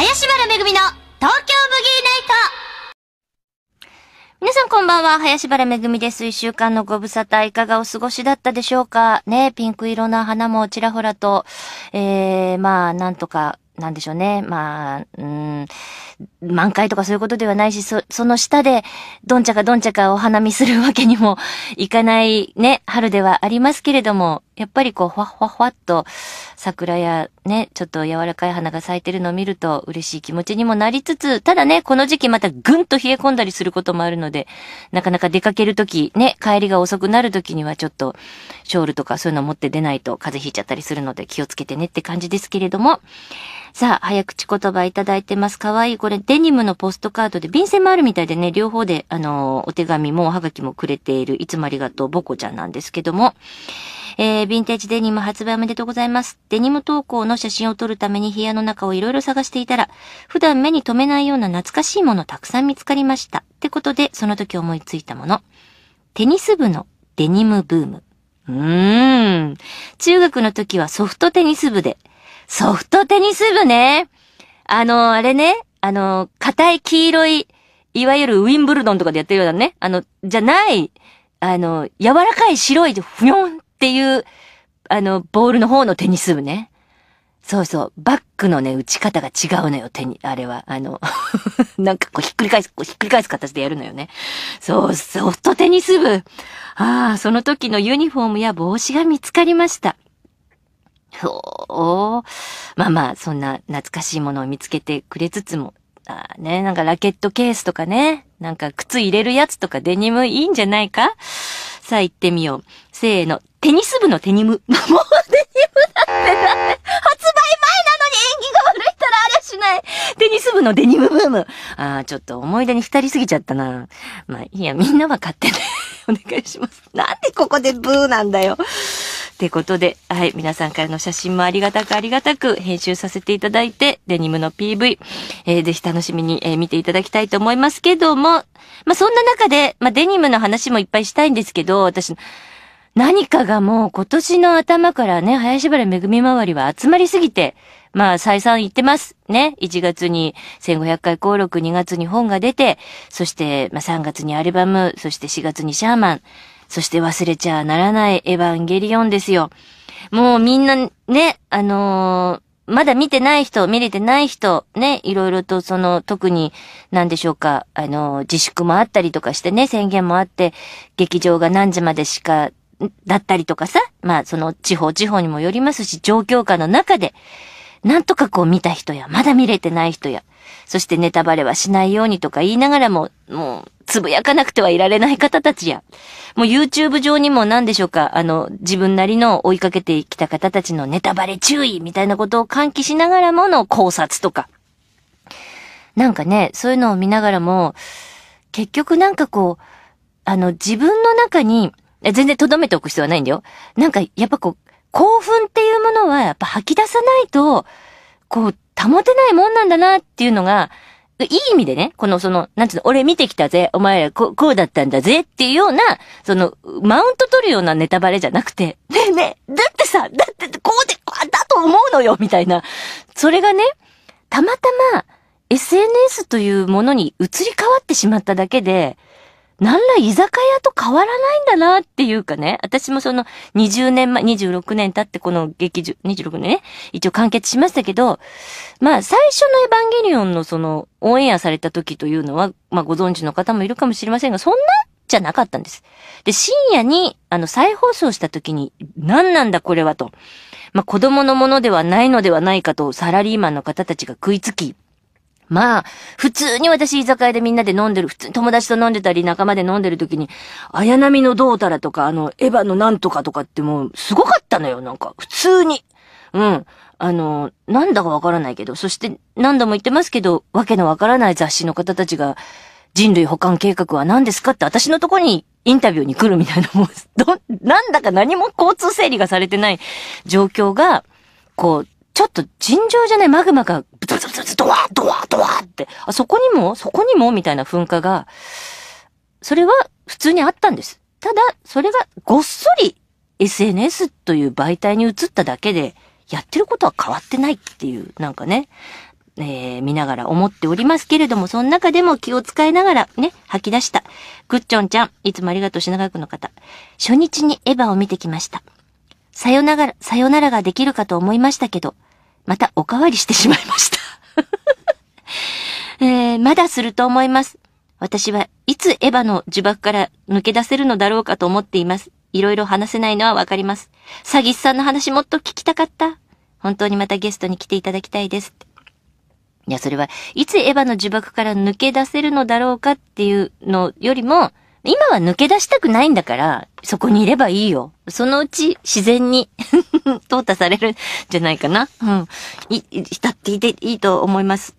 林原めぐみの東京ブギーナイト皆さんこんばんは、林原めぐみです。一週間のご無沙汰、いかがお過ごしだったでしょうかね、ピンク色の花もちらほらと、えー、まあ、なんとかなんでしょうね。まあ、うん、満開とかそういうことではないし、そ、その下で、どんちゃかどんちゃかお花見するわけにもいかないね、春ではありますけれども、やっぱりこう、ほわほわふわっと、桜やね、ちょっと柔らかい花が咲いてるのを見ると嬉しい気持ちにもなりつつ、ただね、この時期またぐんと冷え込んだりすることもあるので、なかなか出かけるとき、ね、帰りが遅くなるときにはちょっと、ショールとかそういうの持って出ないと風邪ひいちゃったりするので気をつけてねって感じですけれども、さあ、早口言葉いただいてます。かわいい。これ、デニムのポストカードで、便箋もあるみたいでね、両方で、あの、お手紙もおはがきもくれている、いつもありがとう、ボコちゃんなんですけども、えー、ヴィンテージデニム発売おめでとうございます。デニム投稿の写真を撮るために部屋の中をいろいろ探していたら、普段目に留めないような懐かしいものたくさん見つかりました。ってことで、その時思いついたもの。テニス部のデニムブーム。うーん。中学の時はソフトテニス部で、ソフトテニス部ね。あの、あれね、あの、硬い黄色い、いわゆるウィンブルドンとかでやってるようなね、あの、じゃない、あの、柔らかい白い、ふにょんっていう、あの、ボールの方のテニス部ね。そうそう。バックのね、打ち方が違うのよ、手に、あれは。あの なんかこうひっくり返す、こうひっくり返す形でやるのよね。そう、ソフトテニス部。ああ、その時のユニフォームや帽子が見つかりました。ほう。まあまあ、そんな懐かしいものを見つけてくれつつも、あね、なんかラケットケースとかね、なんか靴入れるやつとかデニムいいんじゃないかさあ行ってみよう。せーの、テニス部のテニム。もうデニムだってだって、発売前なのに演技がしないテニス部のデニムブームああ、ちょっと思い出に浸りすぎちゃったな。まあ、いや、みんなは買ってね。お願いします。なんでここでブーなんだよ。ってことで、はい、皆さんからの写真もありがたくありがたく編集させていただいて、デニムの PV、えー、ぜひ楽しみに、えー、見ていただきたいと思いますけども、まあ、そんな中で、まあ、デニムの話もいっぱいしたいんですけど、私、何かがもう今年の頭からね、林原めぐみ周りは集まりすぎて、まあ、再三言ってます。ね。1月に1500回登録、2月に本が出て、そして、まあ、3月にアルバム、そして4月にシャーマン、そして忘れちゃならないエヴァンゲリオンですよ。もうみんなね、あのー、まだ見てない人、見れてない人、ね、いろいろとその、特に、なんでしょうか、あの自粛もあったりとかしてね、宣言もあって、劇場が何時までしか、だったりとかさ、まあ、その、地方地方にもよりますし、状況下の中で、なんとかこう見た人や、まだ見れてない人や、そしてネタバレはしないようにとか言いながらも、もう、つぶやかなくてはいられない方たちや、もう YouTube 上にも何でしょうか、あの、自分なりの追いかけてきた方たちのネタバレ注意みたいなことを喚起しながらもの考察とか。なんかね、そういうのを見ながらも、結局なんかこう、あの、自分の中に、全然留めておく必要はないんだよ。なんか、やっぱこう、興奮っていうものはやっぱ吐き出さないと、こう、保てないもんなんだなっていうのが、いい意味でね、このその、なんつうの、俺見てきたぜ、お前らここうだったんだぜっていうような、その、マウント取るようなネタバレじゃなくて、ねえねえ、だってさ、だってこうで、だと思うのよ、みたいな。それがね、たまたま SNS というものに移り変わってしまっただけで、何ら居酒屋と変わらないんだなっていうかね、私もその20年前、26年経ってこの劇場、26年ね、一応完結しましたけど、まあ最初のエヴァンゲリオンのそのオンエアされた時というのは、まあご存知の方もいるかもしれませんが、そんなじゃなかったんです。で、深夜に、あの、再放送した時に、何なんだこれはと。まあ、子供のものではないのではないかと、サラリーマンの方たちが食いつき、まあ、普通に私居酒屋でみんなで飲んでる、普通に友達と飲んでたり仲間で飲んでる時に、綾波のどうたらとか、あの、エヴァのなんとかとかってもう、すごかったのよ、なんか、普通に。うん。あの、なんだかわからないけど、そして何度も言ってますけど、わけのわからない雑誌の方たちが、人類保管計画は何ですかって私のとこにインタビューに来るみたいな、もう、ど、なんだか何も交通整理がされてない状況が、こう、ちょっと尋常じゃないマグマがドワドワドワドワって、あ、そこにもそこにもみたいな噴火が、それは普通にあったんです。ただ、それがごっそり SNS という媒体に移っただけで、やってることは変わってないっていう、なんかね、えー、見ながら思っておりますけれども、その中でも気を使いながらね、吐き出した。ぐっちょんちゃん、いつもありがとう品川区の方。初日にエヴァを見てきました。さよなら、さよならができるかと思いましたけど、またおかわりしてしまいました。えー、まだすると思います。私はいつエヴァの呪縛から抜け出せるのだろうかと思っています。いろいろ話せないのはわかります。詐欺師さんの話もっと聞きたかった。本当にまたゲストに来ていただきたいです。いや、それはいつエヴァの呪縛から抜け出せるのだろうかっていうのよりも、今は抜け出したくないんだから、そこにいればいいよ。そのうち自然に 淘汰されるんじゃないかな。うん。い、浸っていていいと思います。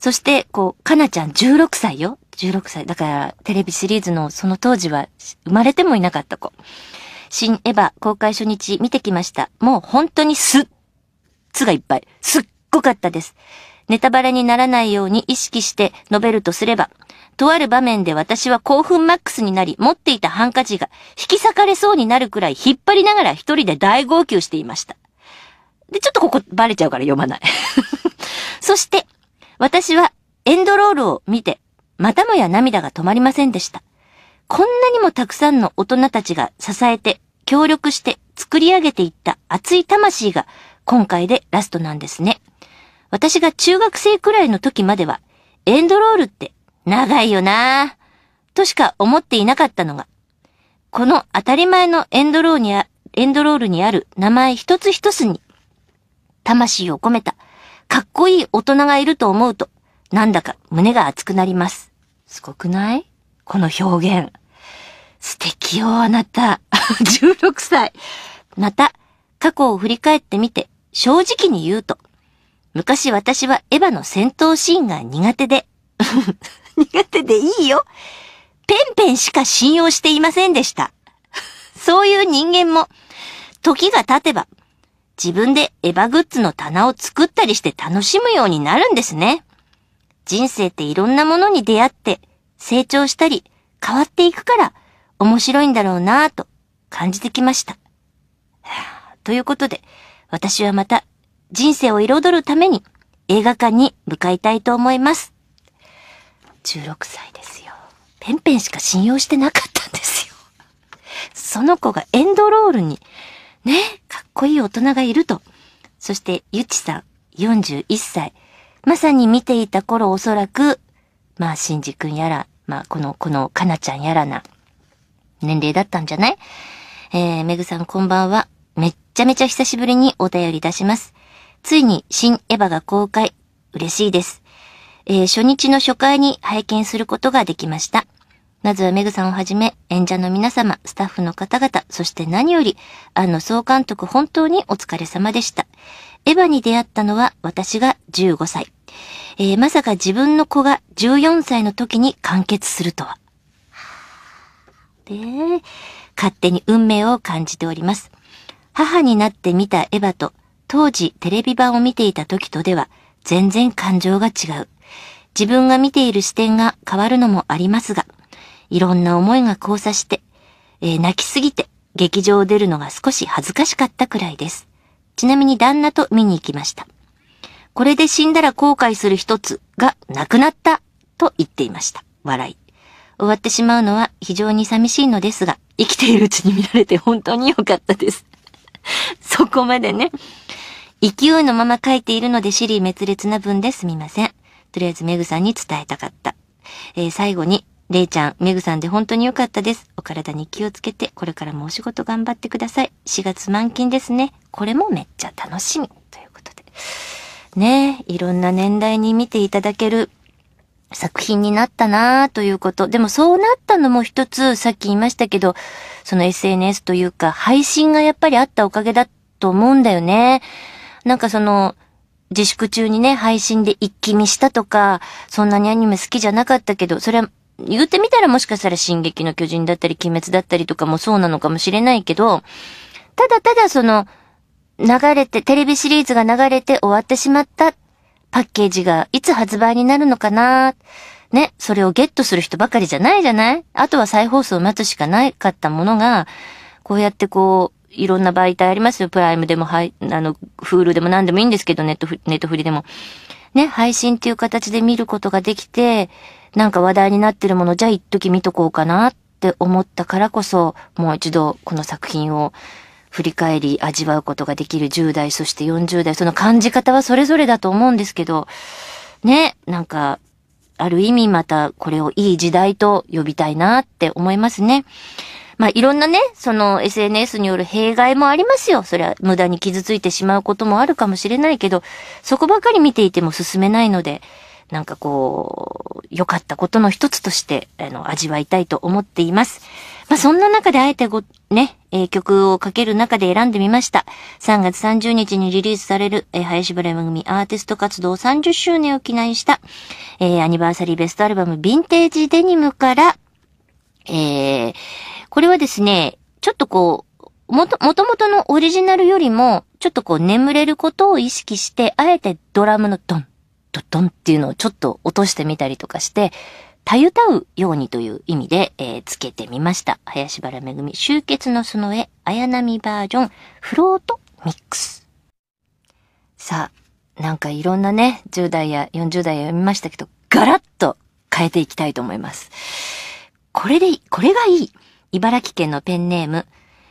そして、こう、かなちゃん16歳よ。16歳。だから、テレビシリーズのその当時は生まれてもいなかった子。新エヴァ公開初日見てきました。もう本当にす、っ、つがいっぱい。すっごかったです。ネタバレにならないように意識して述べるとすれば、とある場面で私は興奮マックスになり、持っていたハンカチが引き裂かれそうになるくらい引っ張りながら一人で大号泣していました。で、ちょっとここバレちゃうから読まない そして、私はエンドロールを見て、またもや涙が止まりませんでした。こんなにもたくさんの大人たちが支えて、協力して作り上げていった熱い魂が今回でラストなんですね。私が中学生くらいの時までは、エンドロールって長いよなぁ、としか思っていなかったのが、この当たり前のエンドローにあ、エンドロールにある名前一つ一つに、魂を込めた、かっこいい大人がいると思うと、なんだか胸が熱くなります。すごくないこの表現。素敵よ、あなた。16 歳。また、過去を振り返ってみて、正直に言うと、昔私はエヴァの戦闘シーンが苦手で、苦手でいいよ。ペンペンしか信用していませんでした。そういう人間も、時が経てば、自分でエヴァグッズの棚を作ったりして楽しむようになるんですね。人生っていろんなものに出会って、成長したり、変わっていくから、面白いんだろうなぁと感じてきました。ということで、私はまた人生を彩るために映画館に向かいたいと思います。16歳ですよ。ペンペンしか信用してなかったんですよ。その子がエンドロールに、ね、かっこいい大人がいると。そして、ゆちさん、41歳。まさに見ていた頃おそらく、まあ、しんじくんやら、まあ、この、この、かなちゃんやらな、年齢だったんじゃないえー、めぐさんこんばんは。めっちゃめちゃ久しぶりにお便り出します。ついに新エヴァが公開。嬉しいです。えー、初日の初回に拝見することができました。まずはメグさんをはじめ、演者の皆様、スタッフの方々、そして何より、あの総監督本当にお疲れ様でした。エヴァに出会ったのは私が15歳。えー、まさか自分の子が14歳の時に完結するとは。で、勝手に運命を感じております。母になって見たエヴァと、当時テレビ版を見ていた時とでは全然感情が違う。自分が見ている視点が変わるのもありますが、いろんな思いが交差して、えー、泣きすぎて劇場を出るのが少し恥ずかしかったくらいです。ちなみに旦那と見に行きました。これで死んだら後悔する一つがなくなったと言っていました。笑い。終わってしまうのは非常に寂しいのですが、生きているうちに見られて本当に良かったです。そこまでね。勢いのまま書いているのでシリー滅裂な文ですみません。とりあえずメグさんに伝えたかった。えー、最後に、レイちゃん、メグさんで本当に良かったです。お体に気をつけて、これからもお仕事頑張ってください。4月満勤ですね。これもめっちゃ楽しみ。ということで。ねいろんな年代に見ていただける作品になったなぁということ。でもそうなったのも一つ、さっき言いましたけど、その SNS というか、配信がやっぱりあったおかげだと思うんだよね。なんかその、自粛中にね、配信で一気見したとか、そんなにアニメ好きじゃなかったけど、それは、言ってみたらもしかしたら進撃の巨人だったり、鬼滅だったりとかもそうなのかもしれないけど、ただただその、流れて、テレビシリーズが流れて終わってしまったパッケージがいつ発売になるのかなね、それをゲットする人ばかりじゃないじゃないあとは再放送を待つしかなかったものが、こうやってこう、いろんな媒体ありますよ。プライムでも、はい、あの、フールでも何でもいいんですけど、ネットフ、ネットフリでも。ね、配信っていう形で見ることができて、なんか話題になってるもの、じゃあ一時見とこうかなって思ったからこそ、もう一度この作品を振り返り、味わうことができる10代、そして40代、その感じ方はそれぞれだと思うんですけど、ね、なんか、ある意味またこれをいい時代と呼びたいなって思いますね。まあ、いろんなね、その SNS による弊害もありますよ。そりゃ無駄に傷ついてしまうこともあるかもしれないけど、そこばかり見ていても進めないので、なんかこう、良かったことの一つとして、あの、味わいたいと思っています。まあ、そんな中であえてご、ね、えー、曲をかける中で選んでみました。3月30日にリリースされる、えー、林原組アーティスト活動30周年を記念した、えー、アニバーサリーベストアルバムヴィンテージデニムから、えー、これはですね、ちょっとこう、もと、もともとのオリジナルよりも、ちょっとこう眠れることを意識して、あえてドラムのドン、ドドンっていうのをちょっと落としてみたりとかして、たゆたうようにという意味で、えー、つけてみました。林原めぐみ、集結のその絵、綾波バージョン、フロートミックス。さあ、なんかいろんなね、10代や40代読みましたけど、ガラッと変えていきたいと思います。これでいい、これがいい。茨城県のペンネーム、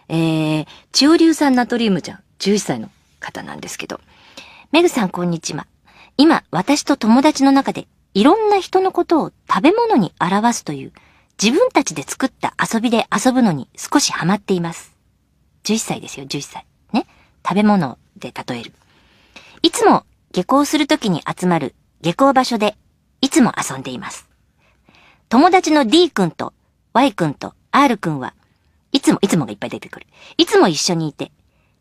えー、千代リュナトリウムちゃん、11歳の方なんですけど。メグさん、こんにちは。今、私と友達の中で、いろんな人のことを食べ物に表すという、自分たちで作った遊びで遊ぶのに少しハマっています。11歳ですよ、11歳。ね。食べ物で例える。いつも下校するときに集まる下校場所で、いつも遊んでいます。友達の D 君と Y 君と R 君はいつも、いつもがいっぱい出てくる。いつも一緒にいて、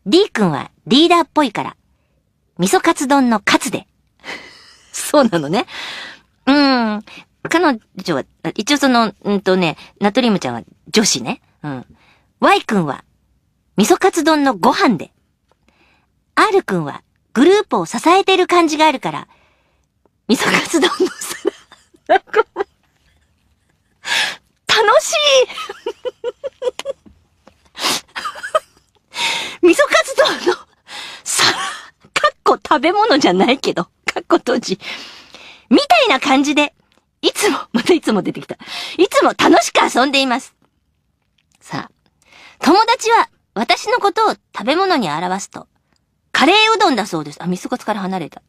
D 君はリーダーっぽいから、味噌カツ丼のカツで。そうなのね。うーん。彼女は、一応その、うんとね、ナトリウムちゃんは女子ね。うん。Y 君は、味噌カツ丼のご飯で。R 君は、グループを支えてる感じがあるから、味噌カツ丼の皿。楽しい 味噌カツ丼の、さ、かっこ食べ物じゃないけど、かっこ閉じ。みたいな感じで、いつも、またいつも出てきた。いつも楽しく遊んでいます。さあ、友達は私のことを食べ物に表すと、カレーうどんだそうです。あ、味噌カツから離れた。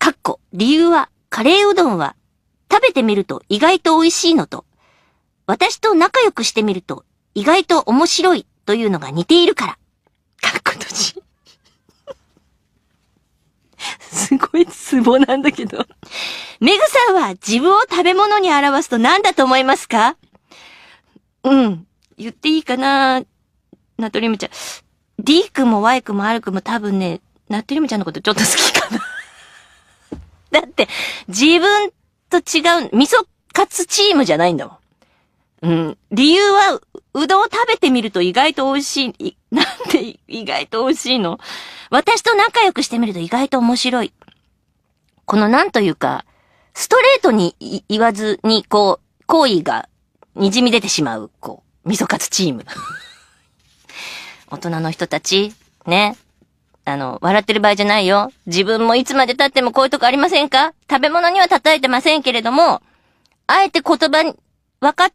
かっこ、理由は、カレーうどんは、食べてみると意外と美味しいのと、私と仲良くしてみると、意外と面白いというのが似ているから。かっことじ。すごいツボなんだけど。メグさんは自分を食べ物に表すと何だと思いますかうん。言っていいかなナトリウムちゃん。D 君も Y 君も R 君も多分ね、ナトリウムちゃんのことちょっと好きかな。だって、自分と違う、味噌カツチームじゃないんだもん。うん。理由は、うどんを食べてみると意外と美味しい。なんで意外と美味しいの私と仲良くしてみると意外と面白い。このなんというか、ストレートに言わずに、こう、好意が滲み出てしまう、こう、味噌カツチーム。大人の人たち、ね。あの、笑ってる場合じゃないよ。自分もいつまで経ってもこういうとこありませんか食べ物には叩いてませんけれども、あえて言葉に、分かっ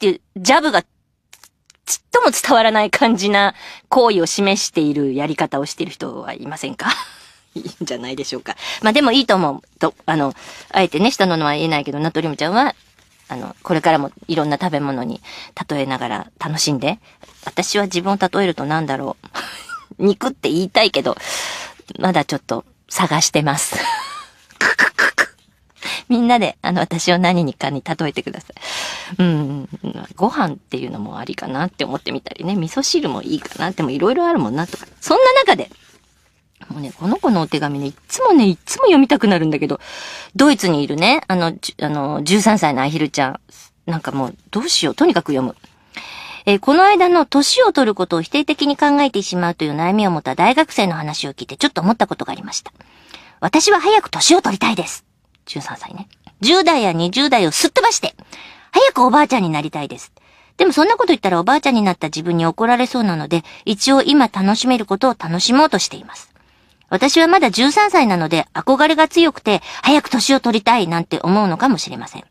っていうジャブがちっとも伝わらない感じな行為を示しているやり方をしている人はいませんか いいんじゃないでしょうか。まあでもいいと思う。と、あの、あえてね、下ののは言えないけど、ナトリウムちゃんは、あの、これからもいろんな食べ物に例えながら楽しんで、私は自分を例えると何だろう。肉って言いたいけど、まだちょっと探してます。みんなで、あの、私を何にかに例えてください。うん、ご飯っていうのもありかなって思ってみたりね、味噌汁もいいかなってもいろいろあるもんなとか。そんな中で、もうね、この子のお手紙ね、いつもね、いつも読みたくなるんだけど、ドイツにいるね、あの、あの、13歳のアヒルちゃん、なんかもう、どうしよう、とにかく読む。えー、この間の年を取ることを否定的に考えてしまうという悩みを持った大学生の話を聞いてちょっと思ったことがありました。私は早く年を取りたいです。13歳ね。10代や20代をすっ飛ばして、早くおばあちゃんになりたいです。でもそんなこと言ったらおばあちゃんになった自分に怒られそうなので、一応今楽しめることを楽しもうとしています。私はまだ13歳なので憧れが強くて、早く年を取りたいなんて思うのかもしれません。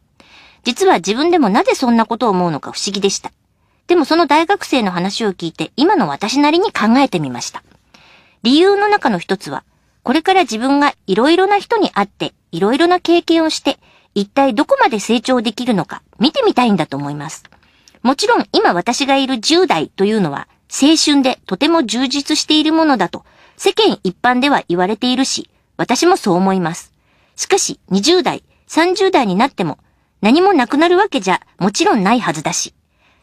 実は自分でもなぜそんなことを思うのか不思議でした。でもその大学生の話を聞いて、今の私なりに考えてみました。理由の中の一つは、これから自分が色々な人に会って、いろいろな経験をして、一体どこまで成長できるのか見てみたいんだと思います。もちろん今私がいる10代というのは青春でとても充実しているものだと世間一般では言われているし、私もそう思います。しかし20代、30代になっても何もなくなるわけじゃもちろんないはずだし、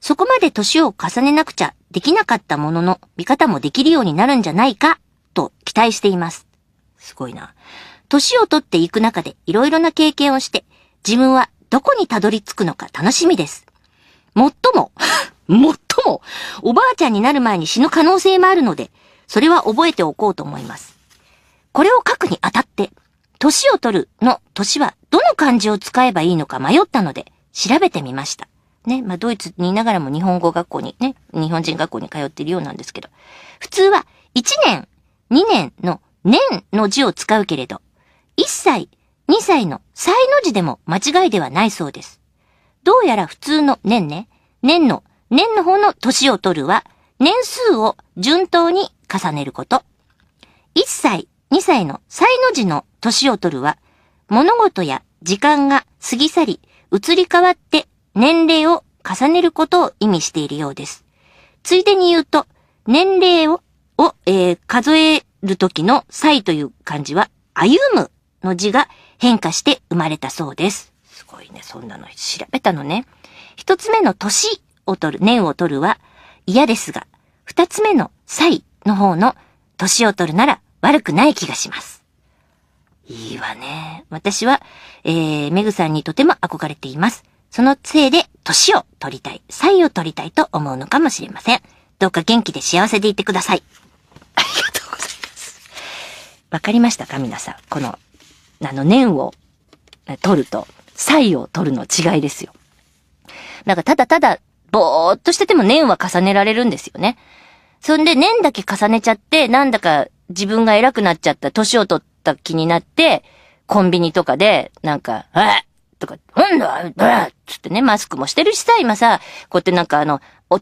そこまで年を重ねなくちゃできなかったものの見方もできるようになるんじゃないかと期待しています。すごいな。年をとっていく中でいろいろな経験をして、自分はどこにたどり着くのか楽しみです。もっとも、もっとも、おばあちゃんになる前に死ぬ可能性もあるので、それは覚えておこうと思います。これを書くにあたって、年を取るの年はどの漢字を使えばいいのか迷ったので、調べてみました。ね、まあ、ドイツにいながらも日本語学校にね、日本人学校に通っているようなんですけど、普通は1年、2年の年の字を使うけれど、1歳、2歳の歳の字でも間違いではないそうです。どうやら普通の年ね、年の、年の方の年を取るは、年数を順当に重ねること。1歳、2歳の歳の字の年を取るは、物事や時間が過ぎ去り、移り変わって年齢を重ねることを意味しているようです。ついでに言うと、年齢を、を、えー、数える時の歳という漢字は、歩むの字が変化して生まれたそうです。すごいね、そんなの調べたのね。一つ目の年を取る、年を取るは嫌ですが、二つ目の歳の方の年を取るなら悪くない気がします。いいわね。私は、えー、メグさんにとても憧れています。そのせいで、年を取りたい、歳を取りたいと思うのかもしれません。どうか元気で幸せでいてください。ありがとうございます。わかりましたか皆さん。このあの、年を取ると、歳を取るの違いですよ。なんか、ただただ、ぼーっとしてても年は重ねられるんですよね。そんで、年だけ重ねちゃって、なんだか自分が偉くなっちゃった、年を取った気になって、コンビニとかで、なんか、えとか、うんだ、うっつってね、マスクもしてるしさ、今さ、こうやってなんかあの、お、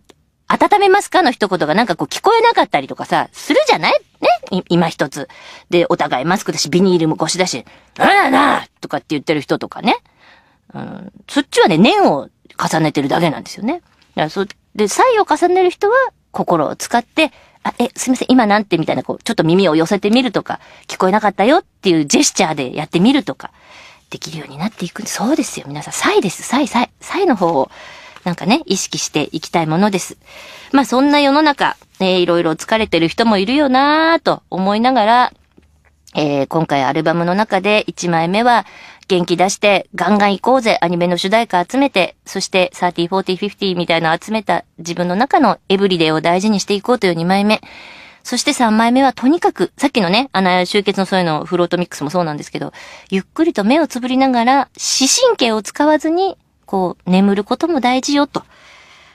温めますかの一言がなんかこう聞こえなかったりとかさ、するじゃないね今一つ。で、お互いマスクだし、ビニールも腰だし、ならだなとかって言ってる人とかね。うん、そっちはね、念を重ねてるだけなんですよね。だからそで、歳を重ねる人は心を使って、あ、え、すいません、今なんてみたいな、こう、ちょっと耳を寄せてみるとか、聞こえなかったよっていうジェスチャーでやってみるとか、できるようになっていく。そうですよ、皆さん。歳です、歳、歳、歳の方をなんかね、意識していきたいものです。まあそんな世の中、えいろいろ疲れてる人もいるよなぁと思いながら、えー、今回アルバムの中で1枚目は、元気出して、ガンガン行こうぜ、アニメの主題歌集めて、そして30、40、50みたいな集めた自分の中のエブリデイを大事にしていこうという2枚目。そして3枚目はとにかく、さっきのね、あの、集結のそういうの、フロートミックスもそうなんですけど、ゆっくりと目をつぶりながら、視神経を使わずにこう、眠ることも大事よ、と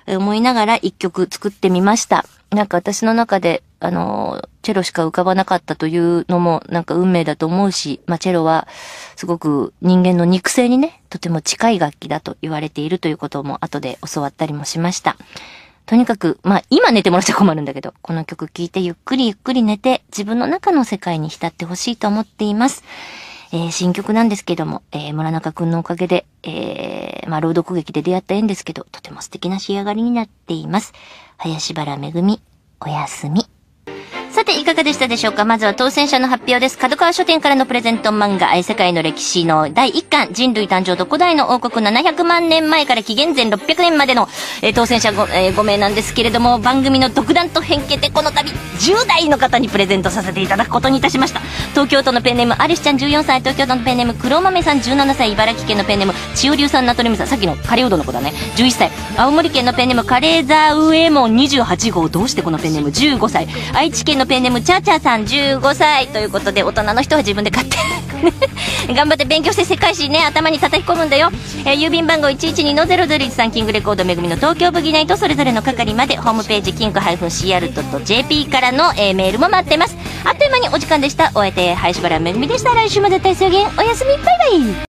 思いながら一曲作ってみました。なんか私の中で、あの、チェロしか浮かばなかったというのも、なんか運命だと思うし、まあ、チェロは、すごく人間の肉声にね、とても近い楽器だと言われているということも後で教わったりもしました。とにかく、まあ、今寝てもらっちゃ困るんだけど、この曲聴いてゆっくりゆっくり寝て、自分の中の世界に浸ってほしいと思っています。えー、新曲なんですけども、えー、村中くんのおかげで、えー、まあ、朗読劇で出会った縁ですけど、とても素敵な仕上がりになっています。林原めぐみ、おやすみ。ていかがでしたでしょうかまずは当選者の発表です。角川書店からのプレゼント漫画、世界の歴史の第1巻、人類誕生と古代の王国700万年前から紀元前600年までの、えー、当選者 5,、えー、5名なんですけれども、番組の独断と偏見でこの度、10代の方にプレゼントさせていただくことにいたしました。東京都のペンネーム、アリスちゃん14歳、東京都のペンネーム、黒豆さん17歳、茨城県のペンネーム、千代流さん、名取美さん、さっきのカレーうどんの子だね、11歳、青森県のペンネーム、カレーザーウエモン28号、どうしてこのペンネーム、15歳、愛知県のペンネームペンネームチャーチャーさん15歳ということで大人の人は自分で買って 頑張って勉強して世界史ね頭に叩き込むんだよ、えー、郵便番号112の001さんキングレコードめぐみの東京ブギナイトそれぞれの係までホームページキング -cr.jp からの、えー、メールも待ってますあっという間にお時間でしたおえて林原めぐみでした来週まで大制限おやすみバイバイ